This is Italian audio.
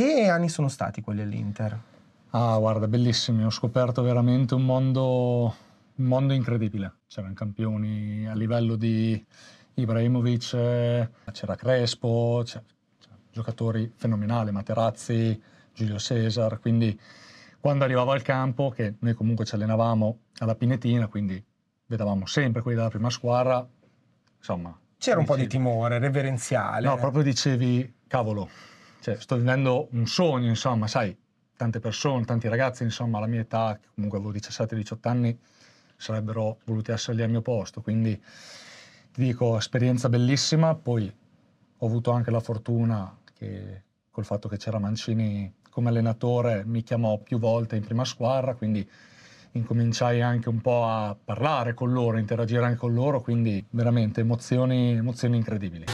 Che anni sono stati quelli all'Inter? Ah, guarda, bellissimi. Ho scoperto veramente un mondo, un mondo incredibile. C'erano campioni a livello di Ibrahimovic, eh, c'era Crespo, c'era, c'era giocatori fenomenali, Materazzi, Giulio Cesar. Quindi quando arrivavo al campo, che noi comunque ci allenavamo alla Pinetina, quindi vedevamo sempre quelli della prima squadra, insomma... C'era dicevi, un po' di timore, reverenziale. No, proprio dicevi, cavolo, cioè, sto vivendo un sogno, insomma, sai, tante persone, tanti ragazzi, insomma, alla mia età, che comunque avevo 17-18 anni, sarebbero voluti essere lì al mio posto. Quindi ti dico, esperienza bellissima, poi ho avuto anche la fortuna che col fatto che c'era Mancini come allenatore mi chiamò più volte in prima squadra, quindi incominciai anche un po' a parlare con loro, interagire anche con loro, quindi veramente emozioni, emozioni incredibili.